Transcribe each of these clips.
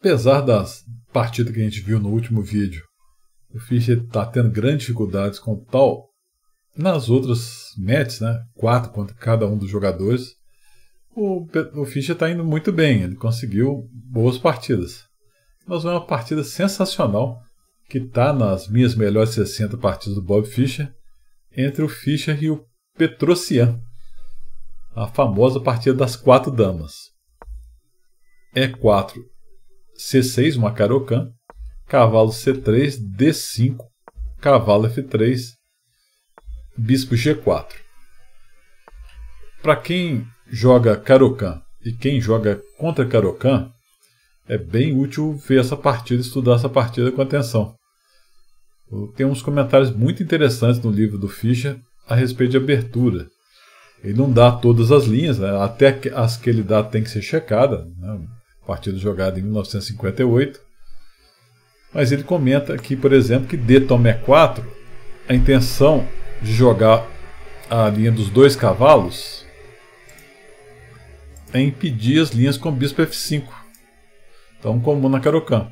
apesar das partidas que a gente viu no último vídeo, o Fischer está tendo grandes dificuldades com o tal nas outras matches, né? Quatro contra cada um dos jogadores. O, o Fischer está indo muito bem, ele conseguiu boas partidas. Mas é uma partida sensacional que está nas minhas melhores 60 partidas do Bob Fischer entre o Fischer e o Petrocian, a famosa partida das quatro damas. E4 é C6, uma Karokan, cavalo C3, D5, cavalo F3, bispo G4. Para quem joga Karokan e quem joga contra Karokan, é bem útil ver essa partida, estudar essa partida com atenção. Tem uns comentários muito interessantes no livro do Fischer a respeito de abertura. Ele não dá todas as linhas, né? até as que ele dá tem que ser checada. Né? partida jogada em 1958. Mas ele comenta aqui, por exemplo, que de Tomé 4, a intenção de jogar a linha dos dois cavalos é impedir as linhas com bispo F5. tão comum na Carocan.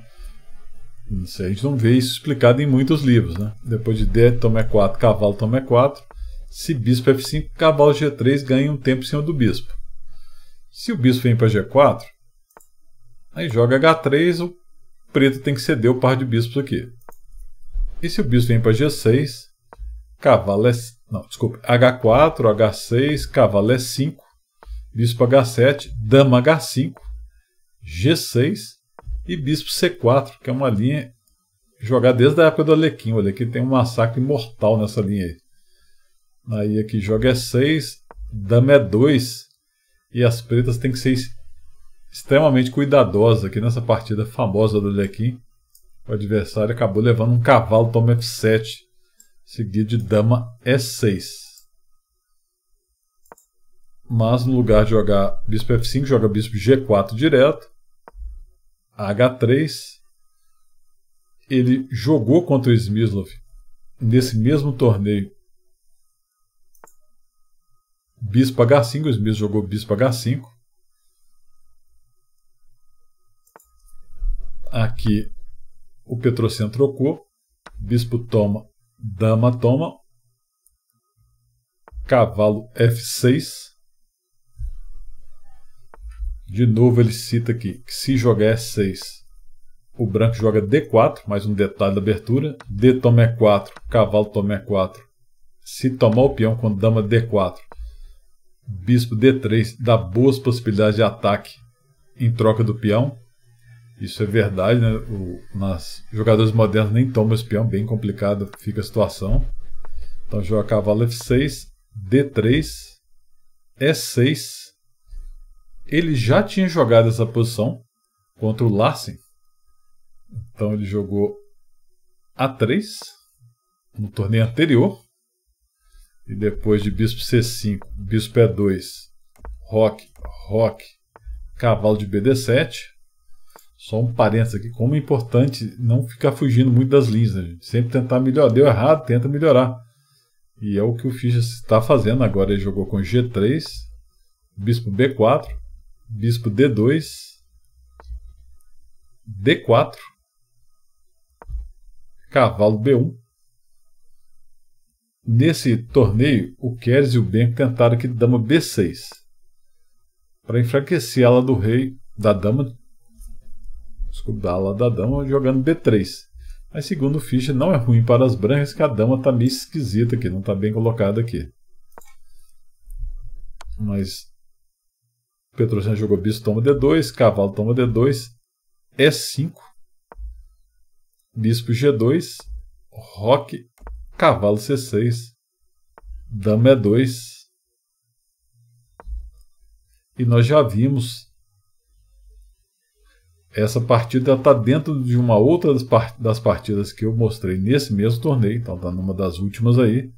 Isso a gente não vê isso explicado em muitos livros. Né? Depois de D, toma E4, cavalo toma E4. Se bispo F5, cavalo G3 ganha um tempo em cima do bispo. Se o bispo vem para G4, Aí joga H3, o preto tem que ceder o par de bispos aqui. E se o bispo vem para G6, cavalo é... Não, desculpa. H4, H6, cavalo é 5 bispo H7, dama H5, G6 e bispo C4, que é uma linha jogada desde a época do Alequim. olha aqui tem um massacre mortal nessa linha aí. Aí aqui joga E6, dama E2 e as pretas têm que ser extremamente cuidadosa aqui nessa partida famosa do Lequim. O adversário acabou levando um cavalo toma F7, seguido de dama E6. Mas no lugar de jogar bispo F5, joga bispo G4 direto, H3. Ele jogou contra o Smyslov nesse mesmo torneio. Bispo H5, o Smith jogou Bispo H5. Aqui o Petrocentro trocou. Bispo toma, dama toma. Cavalo F6. De novo ele cita aqui que se jogar E6, o branco joga D4, mais um detalhe da abertura. D toma E4, cavalo toma E4. Se tomar o peão com dama D4, bispo D3 dá boas possibilidades de ataque em troca do peão. Isso é verdade, né? O, nas jogadores modernos nem tomam esse peão, bem complicado fica a situação. Então joga cavalo F6, D3, E6. Ele já tinha jogado essa posição contra o Larsen. Então ele jogou A3 no torneio anterior. E depois de bispo C5, bispo E2, roque, roque, cavalo de BD7 só um parênteses aqui, como é importante não ficar fugindo muito das linhas, né, gente? Sempre tentar melhorar. Deu errado, tenta melhorar. E é o que o Fischer está fazendo agora. Ele jogou com G3, Bispo B4, Bispo D2, D4, Cavalo B1. Nesse torneio, o Keres e o Benko tentaram aqui dama B6. Para enfraquecer a ala do rei da dama escudo da da dama jogando B3. Mas segundo ficha Fischer, não é ruim para as brancas que a dama está meio esquisita aqui, não está bem colocada aqui. Mas Petrosian jogou bispo toma D2, cavalo toma D2, E5, bispo G2, roque, cavalo C6, dama E2. É e nós já vimos essa partida está dentro de uma outra das partidas que eu mostrei nesse mesmo torneio, então está numa das últimas aí,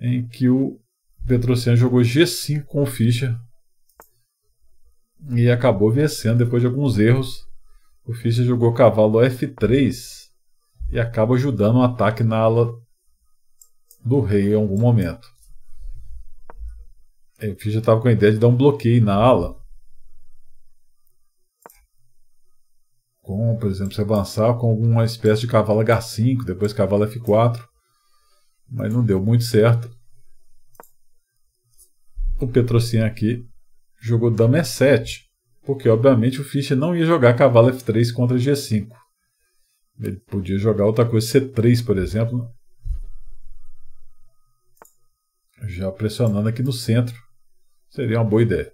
em que o Petrociano jogou G5 com o Fischer e acabou vencendo depois de alguns erros. O Fischer jogou cavalo F3 e acaba ajudando o um ataque na ala do rei em algum momento. É, o Fischer estava com a ideia de dar um bloqueio na ala, com, por exemplo, se avançar com alguma espécie de cavalo H5, depois cavalo F4. Mas não deu muito certo. O Petrocin aqui jogou dama E7, porque obviamente o Fischer não ia jogar cavalo F3 contra G5. Ele podia jogar outra coisa, C3, por exemplo. Já pressionando aqui no centro. Seria uma boa ideia.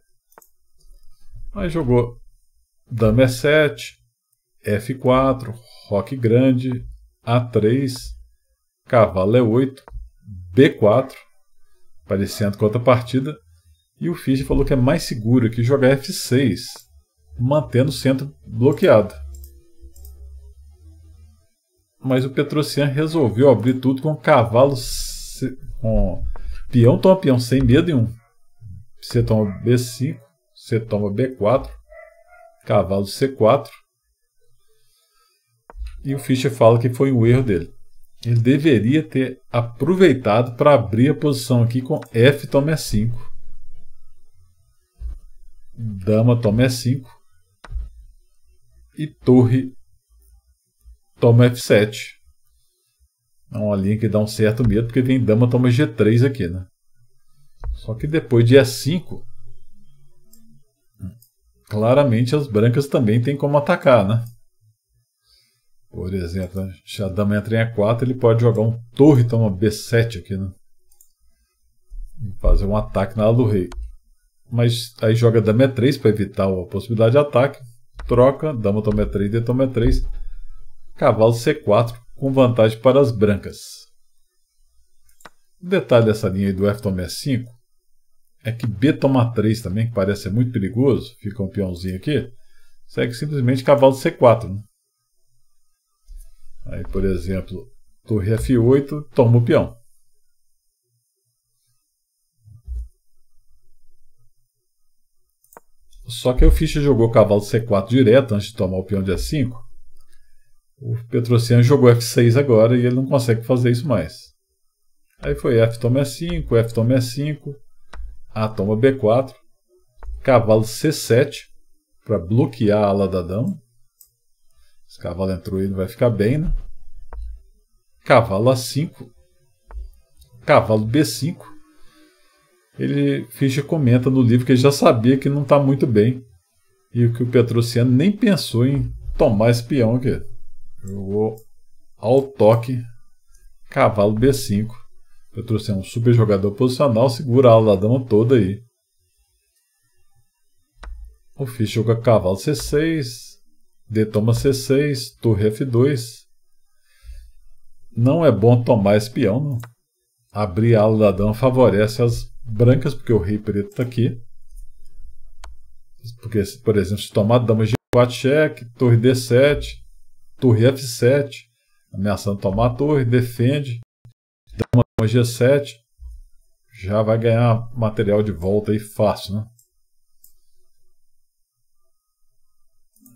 Mas jogou dama E7, F4, Roque Grande, A3, Cavalo E8, B4, parecendo com outra partida, e o Fischer falou que é mais seguro que jogar F6, mantendo o centro bloqueado. Mas o Petrocian resolveu abrir tudo com cavalo C... com peão toma peão sem medo nenhum. C Você toma B5, você toma B4, cavalo C4, e o Fischer fala que foi um erro dele. Ele deveria ter aproveitado para abrir a posição aqui com F toma E5. Dama toma E5. E torre toma F7. É uma linha que dá um certo medo, porque tem dama toma G3 aqui, né? Só que depois de E5, hum, claramente as brancas também tem como atacar, né? Por exemplo, a né? dama entra em A4, ele pode jogar um torre, então tomar B7 aqui, né? E fazer um ataque na ala do rei. Mas aí joga dama E3 para evitar a possibilidade de ataque. Troca, dama toma E3, d toma E3. Cavalo C4 com vantagem para as brancas. O detalhe dessa linha aí do F toma E5 é que B toma 3 também, que parece ser muito perigoso, fica um peãozinho aqui, segue simplesmente cavalo C4. Né? Aí, por exemplo, torre F8, toma o peão. Só que o Fischer jogou cavalo C4 direto antes de tomar o peão de A5. O Petrociano jogou F6 agora e ele não consegue fazer isso mais. Aí foi F toma E5, F toma E5, A toma B4, cavalo C7 para bloquear a ala da dama. Esse cavalo entrou e não vai ficar bem, né? Cavalo A5. Cavalo B5. Ele Fischer comenta no livro que ele já sabia que não está muito bem. E que o Petrociano nem pensou em tomar esse peão aqui. Jogou ao toque. Cavalo B5. Petrociano, é um super jogador posicional, segura a ala dama toda aí. O Fischer joga cavalo C6. D toma C6, torre F2. Não é bom tomar esse peão, não. Abrir a ala da dama favorece as brancas, porque o rei preto está aqui. Porque, por exemplo, se tomar dama G4 cheque, torre D7, torre F7, ameaçando tomar a torre, defende, dama G7, já vai ganhar material de volta aí fácil, né?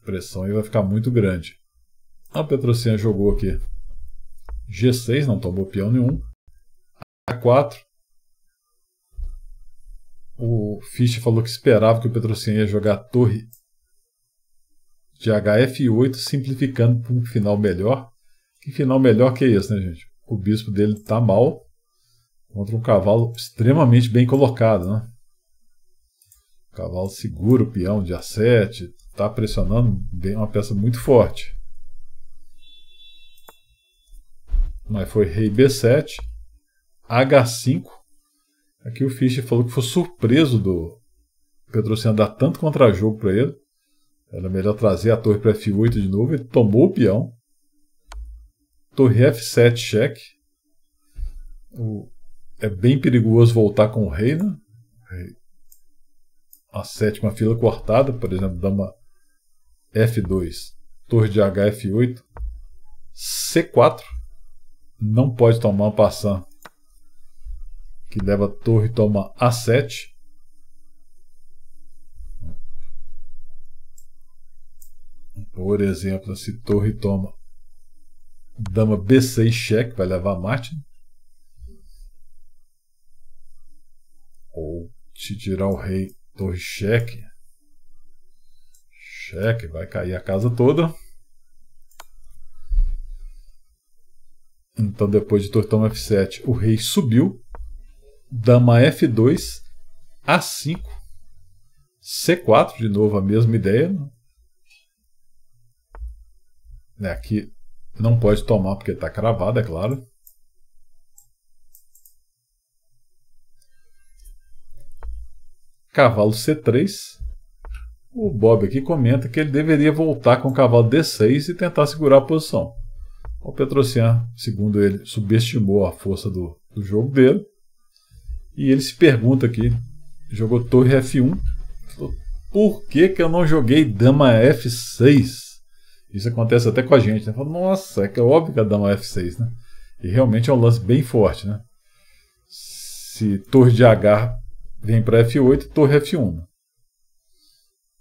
pressão aí vai ficar muito grande. A Petrocinha jogou aqui G6, não tomou peão nenhum. A4. O Fischer falou que esperava que o Petrocinha ia jogar a torre de HF8, simplificando para um final melhor. Que final melhor que é esse, né, gente? O bispo dele está mal contra um cavalo extremamente bem colocado, né? Cavalo seguro, peão de A7, está pressionando bem uma peça muito forte. Mas foi rei b7, h5. Aqui o Fischer falou que foi surpreso do Petrosiano dar tanto contra-jogo para ele. Era melhor trazer a torre para f8 de novo. Ele tomou o peão. Torre f7 cheque. O... É bem perigoso voltar com o rei, né? A sétima fila cortada, por exemplo, dá uma F2, torre de HF8, C4, não pode tomar uma passã que leva a torre toma A7. Por exemplo, se torre toma dama B6 cheque, vai levar mate. Ou te tirar o rei torre cheque. Cheque, vai cair a casa toda. Então, depois de tortão F7, o rei subiu. Dama F2, A5, C4, de novo a mesma ideia. Né? É, aqui não pode tomar porque está cravado, é claro. Cavalo C3, o Bob aqui comenta que ele deveria voltar com o cavalo D6 e tentar segurar a posição. O Petrocian, segundo ele, subestimou a força do, do jogo dele. E ele se pergunta aqui, jogou torre F1, falou, por que, que eu não joguei dama F6? Isso acontece até com a gente, né? Fala, Nossa, é que é óbvio que a é dama F6, né? E realmente é um lance bem forte, né? Se torre de H vem para F8, torre F1. Né?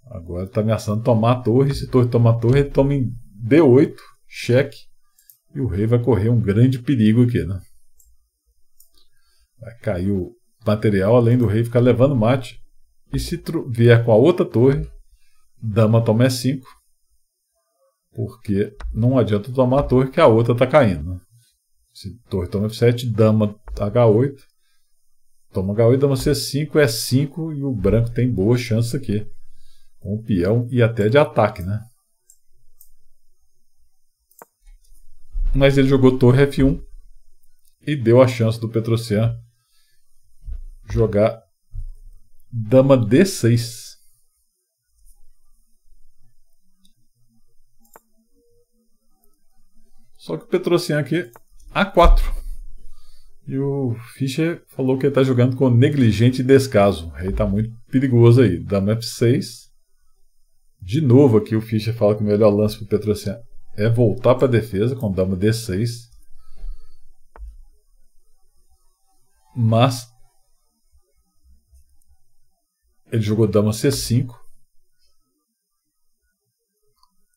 Agora está ameaçando tomar a torre. Se a torre tomar a torre, ele toma em D8, cheque. E o rei vai correr um grande perigo aqui, né? Vai cair o material, além do rei ficar levando mate. E se vier com a outra torre, dama toma E5. É porque não adianta tomar a torre que a outra está caindo. Né? Se torre toma F7, dama tá H8. Toma H8, dama C5, E5 é e o branco tem boa chance aqui com o peão e até de ataque, né? Mas ele jogou torre F1 e deu a chance do Petrocian jogar dama D6. Só que o Petrocian aqui A4. E o Fischer falou que ele está jogando com negligente descaso. Ele está muito perigoso aí. Dama F6. De novo aqui o Fischer fala que o melhor lance para o Petrosian é voltar para a defesa com dama D6. Mas ele jogou dama C5.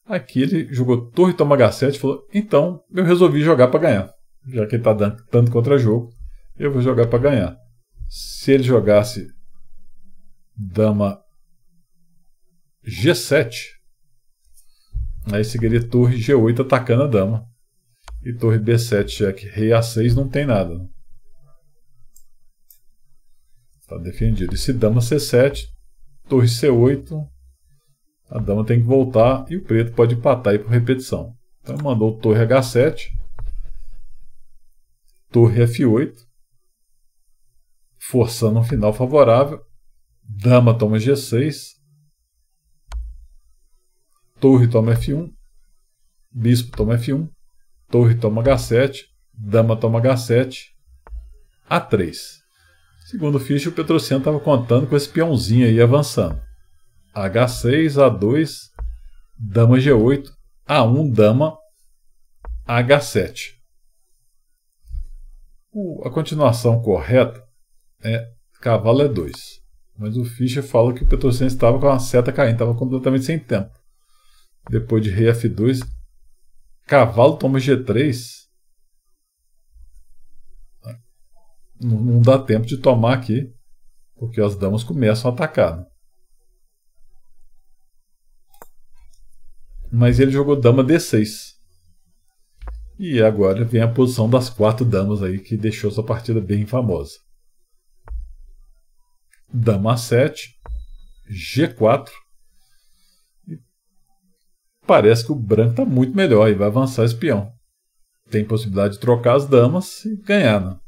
Aqui ele jogou torre toma H7 e falou: "Então, eu resolvi jogar para ganhar, já que ele está dando tanto contra jogo, eu vou jogar para ganhar". Se ele jogasse dama G7. Aí seguiria torre G8 atacando a dama. E torre B7, cheque. Rei A6 não tem nada. Está né? defendido. E se dama C7, torre C8, a dama tem que voltar e o preto pode empatar aí por repetição. Então mandou torre H7, torre F8, forçando um final favorável. Dama toma G6, torre toma F1, bispo toma F1, torre toma H7, dama toma H7, A3. Segundo Fischer, o Petrociano estava contando com esse peãozinho aí avançando. H6, A2, dama G8, A1, dama, H7. a continuação correta é cavalo E2. É mas o Fischer fala que o Petrociano estava com a seta caindo, estava completamente sem tempo. Depois de rei F2. Cavalo toma G3. Não, dá tempo de tomar aqui. Porque as damas começam a atacar. Né? Mas ele jogou dama D6. E agora vem a posição das quatro damas aí que deixou sua partida bem famosa. Dama A7, G4, parece que o branco está muito melhor e vai avançar esse peão. Tem possibilidade de trocar as damas e ganhar. Né?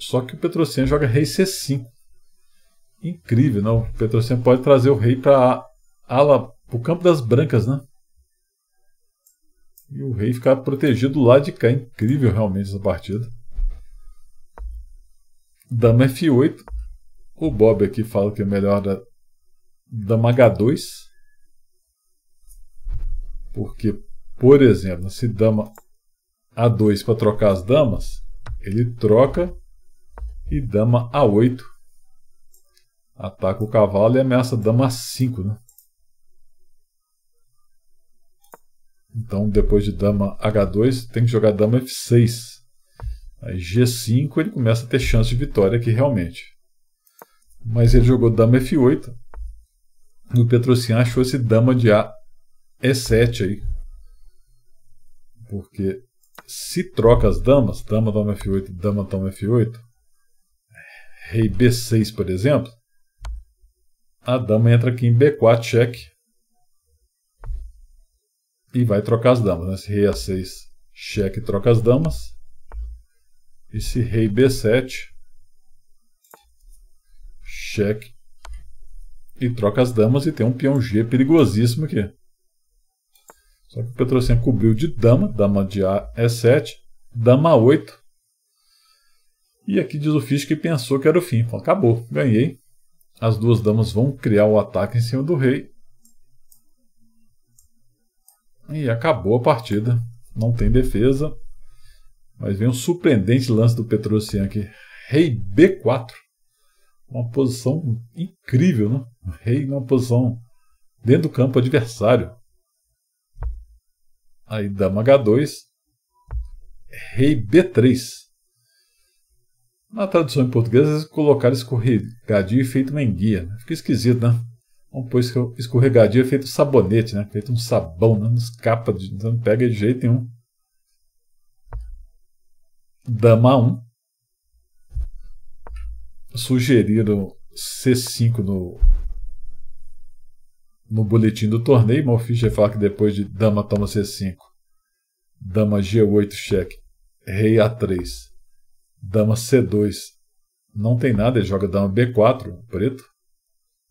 Só que o Petrocena joga rei c5. Incrível, não? O Petrocena pode trazer o rei para ala o campo das brancas, né? E o rei ficar protegido do lado de cá. Incrível realmente essa partida. Dama F8. O Bob aqui fala que é melhor da Dama H2. Porque, por exemplo, se dama A2 para trocar as damas, ele troca e dama A8. Ataca o cavalo e ameaça dama A5, né? Então, depois de dama H2, tem que jogar dama F6. Aí G5 ele começa a ter chance de vitória aqui realmente. Mas ele jogou dama F8. E o Petrocian achou esse dama de A e7 aí. Porque se troca as damas, dama toma F8, dama toma F8, rei B6, por exemplo, a dama entra aqui em B4, cheque. E vai trocar as damas. Né? Se rei A6, cheque, troca as damas. E se rei B7, cheque, e troca as damas e tem um peão G perigosíssimo aqui. Só então, que é o Petrocentro cobriu de dama, dama de A é 7 dama 8. E aqui diz o Fisch que pensou que era o fim. Falou, acabou, ganhei. As duas damas vão criar o ataque em cima do rei. E acabou a partida. Não tem defesa. Mas vem um surpreendente lance do Petrocian aqui. Rei B4. Uma posição incrível, né? O rei numa posição dentro do campo adversário. Aí dama H2, rei B3. Na tradução em português, eles colocaram escorregadio e feito menguia. Né? Fica esquisito, né? Vamos pôr escorregadio feito sabonete, né? Feito um sabão, né? não escapa, de, não pega de jeito nenhum. Dama 1. Sugeriram C5 no no boletim do torneio, mal Fischer fala que depois de dama toma C5, dama G8 cheque, rei A3, dama C2, não tem nada, ele joga dama B4, preto.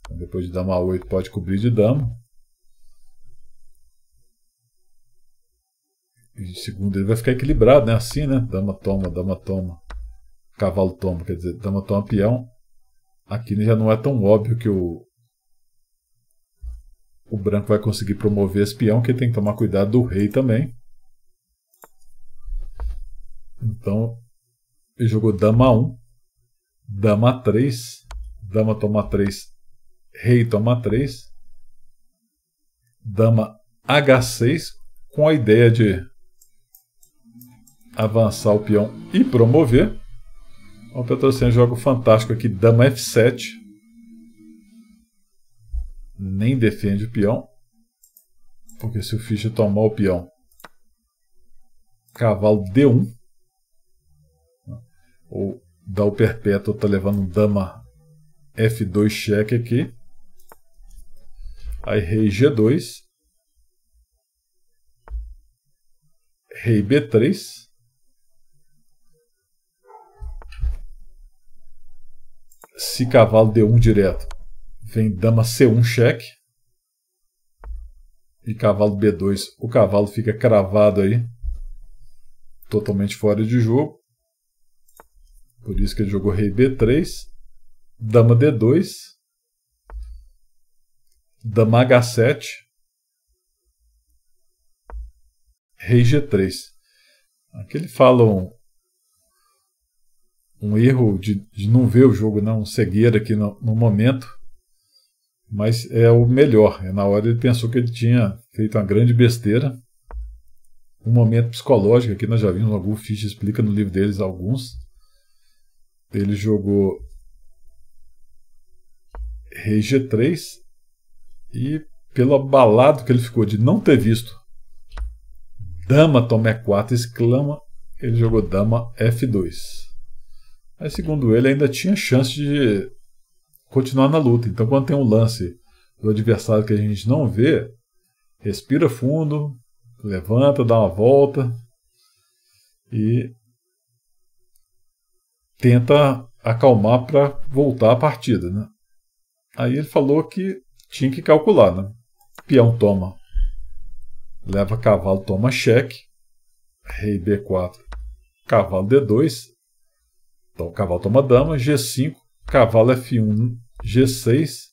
Então, depois de dama A8 pode cobrir de dama. E segundo ele vai ficar equilibrado, né? Assim, né? Dama toma, dama toma, cavalo toma, quer dizer, dama toma peão. Aqui já não é tão óbvio que o, o branco vai conseguir promover esse peão, que tem que tomar cuidado do rei também. Então, ele jogou dama 1, dama 3, dama toma 3, rei toma 3, dama H6, com a ideia de avançar o peão e promover. Então, o Petroceno joga o fantástico aqui, dama F7 nem defende o peão, porque se o Fischer tomar o peão, cavalo D1, ou dá o perpétuo, está levando dama F2 cheque aqui, aí rei G2, rei B3, se cavalo D1 direto, Vem dama C1 cheque. E cavalo B2. O cavalo fica cravado aí. Totalmente fora de jogo. Por isso que ele jogou rei B3. Dama D2. Dama H7. Rei G3. Aqui ele fala um, um erro de, de, não ver o jogo, não, né? cegueira aqui no, no momento mas é o melhor. É na hora ele pensou que ele tinha feito uma grande besteira, um momento psicológico aqui nós já vimos algum Fish explica no livro deles alguns. Ele jogou Rei G3 e pelo abalado que ele ficou de não ter visto Dama toma E4 exclama, ele jogou Dama F2. Mas segundo ele ainda tinha chance de continuar na luta. Então, quando tem um lance do adversário que a gente não vê, respira fundo, levanta, dá uma volta e tenta acalmar para voltar a partida. Né? Aí ele falou que tinha que calcular. Né? Peão toma, leva cavalo, toma cheque, rei b4, cavalo d2, então, cavalo toma dama, g5, cavalo f1 G6,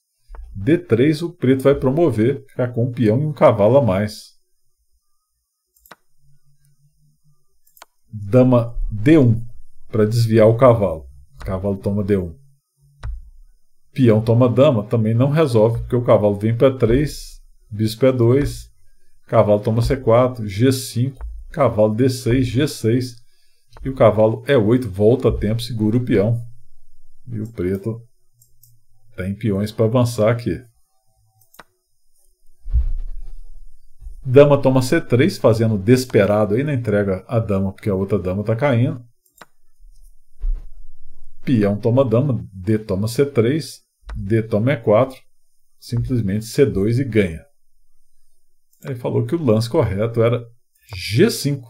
D3, o preto vai promover, ficar com um peão e um cavalo a mais. Dama D1, para desviar o cavalo. cavalo toma D1. Peão toma dama, também não resolve, porque o cavalo vem para 3, bispo é 2, cavalo toma C4, G5, cavalo D6, G6, e o cavalo E8 é volta a tempo, segura o peão. E o preto tem peões para avançar aqui. Dama toma C3, fazendo desesperado aí, na Entrega a dama porque a outra dama está caindo. Peão toma dama, D toma C3, D toma E4, simplesmente C2 e ganha. Ele falou que o lance correto era G5,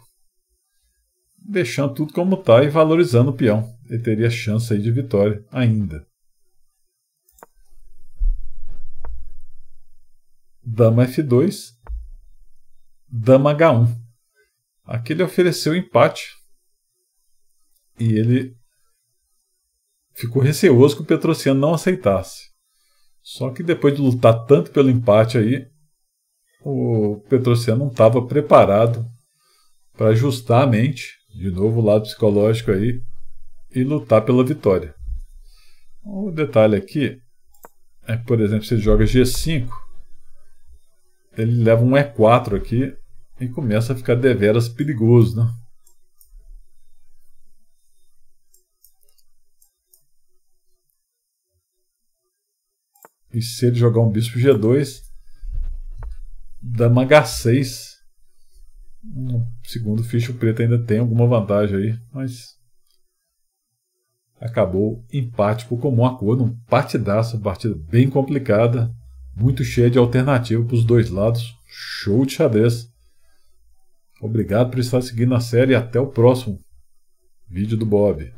deixando tudo como está e valorizando o peão. Ele teria chance aí de vitória ainda. dama f2, dama h1. Aqui ele ofereceu empate e ele ficou receoso que o Petrociano não aceitasse. Só que depois de lutar tanto pelo empate aí, o Petrociano não estava preparado para ajustar a mente, de novo o lado psicológico aí, e lutar pela vitória. O detalhe aqui é que, por exemplo, você joga G5, ele leva um E4 aqui e começa a ficar deveras perigoso, né? E se ele jogar um bispo G2, dá uma H6. No segundo ficha, o preto ainda tem alguma vantagem aí, mas acabou empate por comum acordo, um partidaço, partida bem complicada muito cheia de alternativa para os dois lados. Show de xadrez! Obrigado por estar seguindo a série e até o próximo vídeo do Bob.